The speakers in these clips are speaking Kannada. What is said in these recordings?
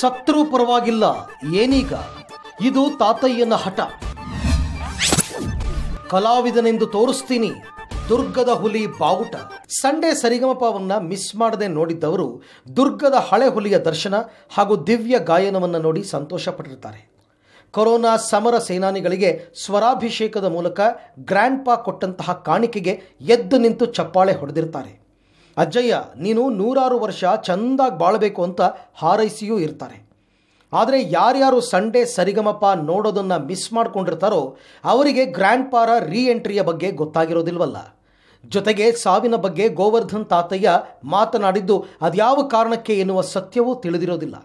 ಸತ್ರು ಪರವಾಗಿಲ್ಲ ಏನೀಗ ಇದು ತಾತಯ್ಯನ ಹಠ ಕಲಾವಿದನೆಂದು ತೋರಿಸ್ತೀನಿ ದುರ್ಗದ ಹುಲಿ ಬಾವುಟ ಸಂಡೇ ಸರಿಗಮಪವನ್ನ ಮಿಸ್ ಮಾಡದೆ ನೋಡಿದ್ದವರು ದುರ್ಗದ ಹಳೆ ಹುಲಿಯ ದರ್ಶನ ಹಾಗೂ ದಿವ್ಯ ಗಾಯನವನ್ನು ನೋಡಿ ಸಂತೋಷ ಪಟ್ಟಿರ್ತಾರೆ ಕೊರೋನಾ ಸಮರ ಸೇನಾನಿಗಳಿಗೆ ಸ್ವರಾಭಿಷೇಕದ ಮೂಲಕ ಗ್ರ್ಯಾಂಡ್ ಪಾ ಕೊಟ್ಟಂತಹ ಕಾಣಿಕೆಗೆ ಎದ್ದು ನಿಂತು ಚಪ್ಪಾಳೆ ಹೊಡೆದಿರ್ತಾರೆ ಅಜ್ಜಯ್ಯ ನೀನು ನೂರಾರು ವರ್ಷ ಚೆಂದಾಗಿ ಬಾಳಬೇಕು ಅಂತ ಹಾರೈಸಿಯೂ ಇರ್ತಾರೆ ಆದರೆ ಯಾರ್ಯಾರು ಸಂಡೇ ಸರಿಗಮಪ ನೋಡೋದನ್ನು ಮಿಸ್ ಮಾಡ್ಕೊಂಡಿರ್ತಾರೋ ಅವರಿಗೆ ಗ್ರ್ಯಾಂಡ್ ಪಾರ ರೀ ಎಂಟ್ರಿಯ ಬಗ್ಗೆ ಗೊತ್ತಾಗಿರೋದಿಲ್ವಲ್ಲ ಜೊತೆಗೆ ಸಾವಿನ ಬಗ್ಗೆ ಗೋವರ್ಧನ್ ತಾತಯ್ಯ ಮಾತನಾಡಿದ್ದು ಅದ್ಯಾವ ಕಾರಣಕ್ಕೆ ಎನ್ನುವ ಸತ್ಯವೂ ತಿಳಿದಿರೋದಿಲ್ಲ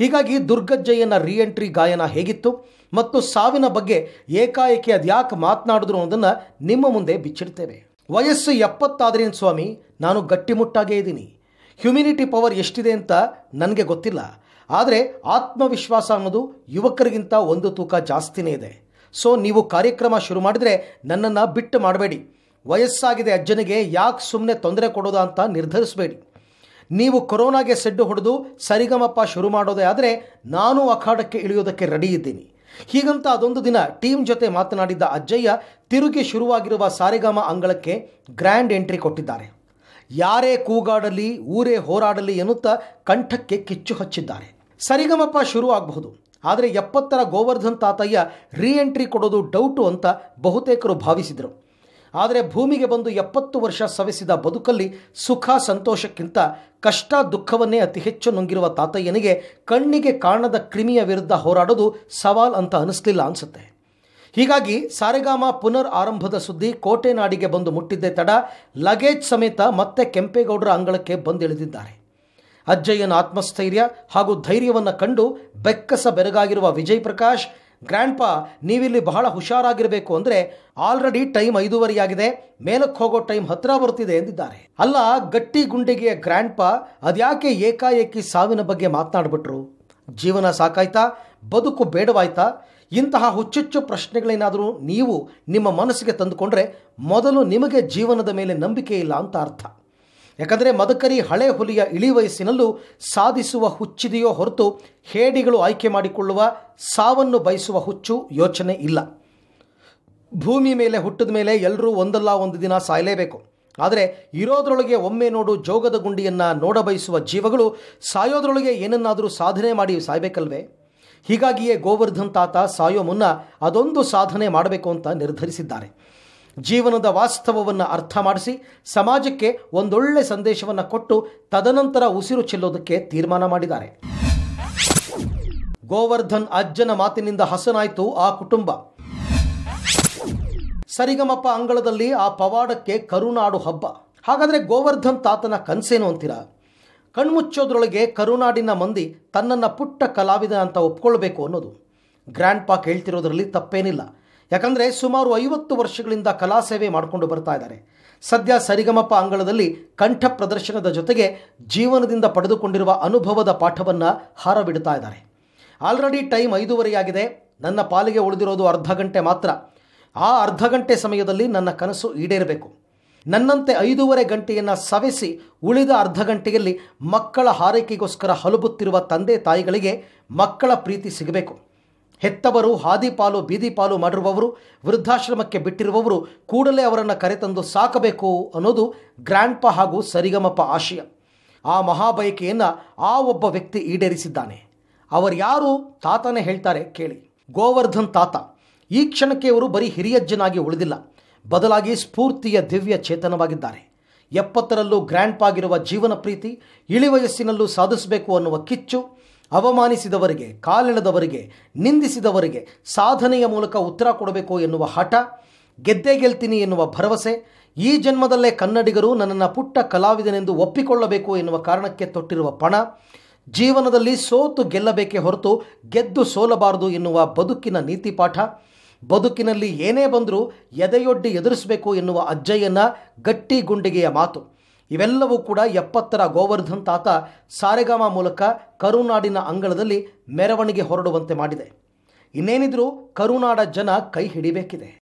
ಹೀಗಾಗಿ ದುರ್ಗಜ್ಜಯ್ಯನ ರೀ ಎಂಟ್ರಿ ಗಾಯನ ಹೇಗಿತ್ತು ಮತ್ತು ಸಾವಿನ ಬಗ್ಗೆ ಏಕಾಏಕಿ ಅದ್ಯಾಕೆ ಮಾತನಾಡಿದ್ರು ಅನ್ನೋದನ್ನು ನಿಮ್ಮ ಮುಂದೆ ಬಿಚ್ಚಿಡ್ತೇವೆ ವಯಸ್ಸು ಎಪ್ಪತ್ತಾದ್ರೇನು ಸ್ವಾಮಿ ನಾನು ಗಟ್ಟಿಮುಟ್ಟಾಗೇ ಇದ್ದೀನಿ ಹ್ಯುಮಿನಿಟಿ ಪವರ್ ಎಷ್ಟಿದೆ ಅಂತ ನನಗೆ ಗೊತ್ತಿಲ್ಲ ಆದರೆ ಆತ್ಮವಿಶ್ವಾಸ ಅನ್ನೋದು ಯುವಕರಿಗಿಂತ ಒಂದು ತೂಕ ಜಾಸ್ತಿನೇ ಇದೆ ಸೊ ನೀವು ಕಾರ್ಯಕ್ರಮ ಶುರು ಮಾಡಿದರೆ ನನ್ನನ್ನು ಬಿಟ್ಟು ಮಾಡಬೇಡಿ ವಯಸ್ಸಾಗಿದೆ ಅಜ್ಜನಿಗೆ ಯಾಕೆ ಸುಮ್ಮನೆ ತೊಂದರೆ ಕೊಡೋದಾ ಅಂತ ನಿರ್ಧರಿಸಬೇಡಿ ನೀವು ಕೊರೋನಾಗೆ ಸೆಡ್ಡು ಹೊಡೆದು ಸರಿಗಮಪ್ಪ ಶುರು ಮಾಡೋದೇ ಆದರೆ ನಾನು ಅಖಾಡಕ್ಕೆ ಇಳಿಯೋದಕ್ಕೆ ರೆಡಿ ಇದ್ದೀನಿ ಹೀಗಂತ ಅದೊಂದು ದಿನ ಟೀಮ್ ಜೊತೆ ಮಾತನಾಡಿದ್ದ ಅಜ್ಜಯ್ಯ ತಿರುಗಿ ಶುರುವಾಗಿರುವ ಸಾರೆಗಾಮ ಅಂಗಳಕ್ಕೆ ಗ್ರ್ಯಾಂಡ್ ಎಂಟ್ರಿ ಕೊಟ್ಟಿದ್ದಾರೆ ಯಾರೇ ಕೂಗಾಡಲಿ ಊರೇ ಹೋರಾಡಲಿ ಎನ್ನುತ್ತಾ ಕಂಠಕ್ಕೆ ಕಿಚ್ಚು ಹಚ್ಚಿದ್ದಾರೆ ಸರಿಗಮಪ್ಪ ಶುರು ಆಗಬಹುದು ಆದರೆ ಎಪ್ಪತ್ತರ ಗೋವರ್ಧನ್ ತಾತಯ್ಯ ರೀ ಎಂಟ್ರಿ ಕೊಡೋದು ಡೌಟು ಅಂತ ಬಹುತೇಕರು ಭಾವಿಸಿದರು ಆದರೆ ಭೂಮಿಗೆ ಬಂದು ಎಪ್ಪತ್ತು ವರ್ಷ ಸವಿಸಿದ ಬದುಕಲ್ಲಿ ಸುಖ ಸಂತೋಷಕ್ಕಿಂತ ಕಷ್ಟ ದುಃಖವನ್ನೇ ಅತಿ ಹೆಚ್ಚು ನುಂಗಿರುವ ತಾತಯ್ಯನಿಗೆ ಕಣ್ಣಿಗೆ ಕಾಣದ ಕ್ರಿಮಿಯ ವಿರುದ್ಧ ಹೋರಾಡೋದು ಸವಾಲ್ ಅಂತ ಅನಿಸ್ಲಿಲ್ಲ ಅನಿಸುತ್ತೆ ಹೀಗಾಗಿ ಸಾರೆಗಾಮ ಪುನರ್ ಆರಂಭದ ಸುದ್ದಿ ಕೋಟೆ ನಾಡಿಗೆ ಬಂದು ಮುಟ್ಟಿದ್ದೇ ತಡ ಲಗೇಜ್ ಸಮೇತ ಮತ್ತೆ ಕೆಂಪೇಗೌಡರ ಅಂಗಳಕ್ಕೆ ಬಂದಿಳಿದಿದ್ದಾರೆ ಅಜ್ಜಯ್ಯನ ಆತ್ಮಸ್ಥೈರ್ಯ ಹಾಗೂ ಧೈರ್ಯವನ್ನು ಕಂಡು ಬೆಕ್ಕಸ ಬೆರಗಾಗಿರುವ ವಿಜಯ್ ಪ್ರಕಾಶ್ ಗ್ರ್ಯಾಂಡ್ ಪಾ ನೀವಿಲ್ಲಿ ಬಹಳ ಹುಷಾರಾಗಿರಬೇಕು ಅಂದರೆ ಆಲ್ರೆಡಿ ಟೈಮ್ ಆಗಿದೆ ಮೇಲಕ್ಕೆ ಹೋಗೋ ಟೈಮ್ ಹತ್ತಿರ ಬರುತ್ತಿದೆ ಎಂದಿದ್ದಾರೆ ಅಲ್ಲ ಗಟ್ಟಿ ಗುಂಡಿಗೆಯ ಗ್ರ್ಯಾಂಡ್ ಪಾ ಅದ್ಯಾಕೆ ಏಕಾಏಕಿ ಸಾವಿನ ಬಗ್ಗೆ ಮಾತನಾಡ್ಬಿಟ್ರು ಜೀವನ ಸಾಕಾಯ್ತಾ ಬದುಕು ಬೇಡವಾಯ್ತಾ ಇಂತಹ ಹುಚ್ಚುಚ್ಚು ಪ್ರಶ್ನೆಗಳೇನಾದರೂ ನೀವು ನಿಮ್ಮ ಮನಸ್ಸಿಗೆ ತಂದುಕೊಂಡ್ರೆ ಮೊದಲು ನಿಮಗೆ ಜೀವನದ ಮೇಲೆ ನಂಬಿಕೆ ಇಲ್ಲ ಅಂತ ಅರ್ಥ ಯಾಕಂದರೆ ಮದಕರಿ ಹಳೆ ಹುಲಿಯ ಇಳಿ ವಯಸ್ಸಿನಲ್ಲೂ ಸಾಧಿಸುವ ಹುಚ್ಚಿದೆಯೋ ಹೊರತು ಹೇಡಿಗಳು ಆಯ್ಕೆ ಮಾಡಿಕೊಳ್ಳುವ ಸಾವನ್ನು ಬಯಸುವ ಹುಚ್ಚು ಯೋಚನೆ ಇಲ್ಲ ಭೂಮಿ ಮೇಲೆ ಹುಟ್ಟಿದ ಮೇಲೆ ಎಲ್ಲರೂ ಒಂದಲ್ಲ ಒಂದು ದಿನ ಸಾಯಲೇಬೇಕು ಆದರೆ ಇರೋದ್ರೊಳಗೆ ಒಮ್ಮೆ ನೋಡು ಜೋಗದ ಗುಂಡಿಯನ್ನು ನೋಡಬಯಸುವ ಜೀವಗಳು ಸಾಯೋದ್ರೊಳಗೆ ಏನನ್ನಾದರೂ ಸಾಧನೆ ಮಾಡಿ ಸಾಯಬೇಕಲ್ವೇ ಹೀಗಾಗಿಯೇ ಗೋವರ್ಧನ್ ತಾತ ಸಾಯೋ ಮುನ್ನ ಅದೊಂದು ಸಾಧನೆ ಮಾಡಬೇಕು ಅಂತ ನಿರ್ಧರಿಸಿದ್ದಾರೆ ಜೀವನದ ವಾಸ್ತವವನ್ನು ಅರ್ಥ ಮಾಡಿಸಿ ಸಮಾಜಕ್ಕೆ ಒಂದೊಳ್ಳೆ ಸಂದೇಶವನ್ನು ಕೊಟ್ಟು ತದನಂತರ ಉಸಿರು ಚೆಲ್ಲೋದಕ್ಕೆ ತೀರ್ಮಾನ ಮಾಡಿದ್ದಾರೆ ಗೋವರ್ಧನ್ ಅಜ್ಜನ ಮಾತಿನಿಂದ ಹಸನಾಯಿತು ಆ ಕುಟುಂಬ ಸರಿಗಮಪ್ಪ ಅಂಗಳದಲ್ಲಿ ಆ ಪವಾಡಕ್ಕೆ ಕರುನಾಡು ಹಬ್ಬ ಹಾಗಾದರೆ ಗೋವರ್ಧನ್ ತಾತನ ಕನಸೇನು ಅಂತೀರಾ ಕಣ್ಮುಚ್ಚೋದ್ರೊಳಗೆ ಕರುನಾಡಿನ ಮಂದಿ ತನ್ನನ್ನು ಪುಟ್ಟ ಕಲಾವಿದ ಅಂತ ಒಪ್ಕೊಳ್ಬೇಕು ಅನ್ನೋದು ಗ್ರ್ಯಾಂಡ್ ಪಾಕ್ ಹೇಳ್ತಿರೋದ್ರಲ್ಲಿ ತಪ್ಪೇನಿಲ್ಲ ಯಾಕಂದರೆ ಸುಮಾರು ಐವತ್ತು ವರ್ಷಗಳಿಂದ ಕಲಾ ಸೇವೆ ಮಾಡಿಕೊಂಡು ಬರ್ತಾ ಇದ್ದಾರೆ ಸದ್ಯ ಸರಿಗಮಪ್ಪ ಅಂಗಳದಲ್ಲಿ ಕಂಠ ಪ್ರದರ್ಶನದ ಜೊತೆಗೆ ಜೀವನದಿಂದ ಪಡೆದುಕೊಂಡಿರುವ ಅನುಭವದ ಪಾಠವನ್ನು ಹಾರಬಿಡ್ತಾ ಇದ್ದಾರೆ ಆಲ್ರೆಡಿ ಟೈಮ್ ಐದೂವರೆಯಾಗಿದೆ ನನ್ನ ಪಾಲಿಗೆ ಉಳಿದಿರೋದು ಅರ್ಧ ಗಂಟೆ ಮಾತ್ರ ಆ ಅರ್ಧ ಗಂಟೆ ಸಮಯದಲ್ಲಿ ನನ್ನ ಕನಸು ಈಡೇರಬೇಕು ನನ್ನಂತೆ ಐದೂವರೆ ಗಂಟೆಯನ್ನು ಸವೆಸಿ ಉಳಿದ ಅರ್ಧ ಗಂಟೆಯಲ್ಲಿ ಮಕ್ಕಳ ಹಾರೈಕೆಗೋಸ್ಕರ ಹಲುಬುತ್ತಿರುವ ತಂದೆ ತಾಯಿಗಳಿಗೆ ಮಕ್ಕಳ ಪ್ರೀತಿ ಸಿಗಬೇಕು ಹೆತ್ತವರು ಹಾದಿಪಾಲು ಬೀದಿಪಾಲು ಮಾಡಿರುವವರು ವೃದ್ಧಾಶ್ರಮಕ್ಕೆ ಬಿಟ್ಟಿರುವವರು ಕೂಡಲೇ ಅವರನ್ನು ಕರೆತಂದು ಸಾಕಬೇಕು ಅನ್ನೋದು ಗ್ರ್ಯಾಂಡ್ಪ ಹಾಗೂ ಸರಿಗಮಪ ಆಶಯ ಆ ಮಹಾಬಯಕೆಯನ್ನು ಆ ಒಬ್ಬ ವ್ಯಕ್ತಿ ಈಡೇರಿಸಿದ್ದಾನೆ ಅವರು ಯಾರು ತಾತನೇ ಹೇಳ್ತಾರೆ ಕೇಳಿ ಗೋವರ್ಧನ್ ತಾತ ಈ ಕ್ಷಣಕ್ಕೆ ಇವರು ಬರೀ ಹಿರಿಯಜ್ಜನಾಗಿ ಉಳಿದಿಲ್ಲ ಬದಲಾಗಿ ಸ್ಫೂರ್ತಿಯ ದಿವ್ಯ ಚೇತನವಾಗಿದ್ದಾರೆ ಎಪ್ಪತ್ತರಲ್ಲೂ ಗ್ರ್ಯಾಂಡ್ಪಾಗಿರುವ ಜೀವನ ಪ್ರೀತಿ ಇಳಿವಯಸ್ಸಿನಲ್ಲೂ ಸಾಧಿಸಬೇಕು ಅನ್ನುವ ಕಿಚ್ಚು ಅವಮಾನಿಸಿದವರಿಗೆ ಕಾಲೆಳೆದವರಿಗೆ ನಿಂದಿಸಿದವರಿಗೆ ಸಾಧನೆಯ ಮೂಲಕ ಉತ್ತರ ಕೊಡಬೇಕು ಎನ್ನುವ ಹಠ ಗೆದ್ದೇ ಗೆಲ್ತೀನಿ ಎನ್ನುವ ಭರವಸೆ ಈ ಜನ್ಮದಲ್ಲೇ ಕನ್ನಡಿಗರು ನನ್ನನ್ನು ಪುಟ್ಟ ಕಲಾವಿದನೆಂದು ಒಪ್ಪಿಕೊಳ್ಳಬೇಕು ಎನ್ನುವ ಕಾರಣಕ್ಕೆ ತೊಟ್ಟಿರುವ ಪಣ ಜೀವನದಲ್ಲಿ ಸೋತು ಗೆಲ್ಲಬೇಕೇ ಹೊರತು ಗೆದ್ದು ಸೋಲಬಾರದು ಎನ್ನುವ ಬದುಕಿನ ನೀತಿ ಪಾಠ ಬದುಕಿನಲ್ಲಿ ಏನೇ ಬಂದರೂ ಎದೆಯೊಡ್ಡಿ ಎದುರಿಸಬೇಕು ಎನ್ನುವ ಅಜ್ಜಯ್ಯನ ಗಟ್ಟಿ ಗುಂಡಿಗೆಯ ಮಾತು ಇವೆಲ್ಲವೂ ಕೂಡ ಎಪ್ಪತ್ತರ ಗೋವರ್ಧನ್ ತಾತ ಸಾರೆಗಾಮ ಮೂಲಕ ಕರುನಾಡಿನ ಅಂಗಳದಲ್ಲಿ ಮೆರವಣಿಗೆ ಹೊರಡುವಂತೆ ಮಾಡಿದೆ ಇನ್ನೇನಿದ್ರೂ ಕರುನಾಡ ಜನ ಕೈ ಹಿಡಿಬೇಕಿದೆ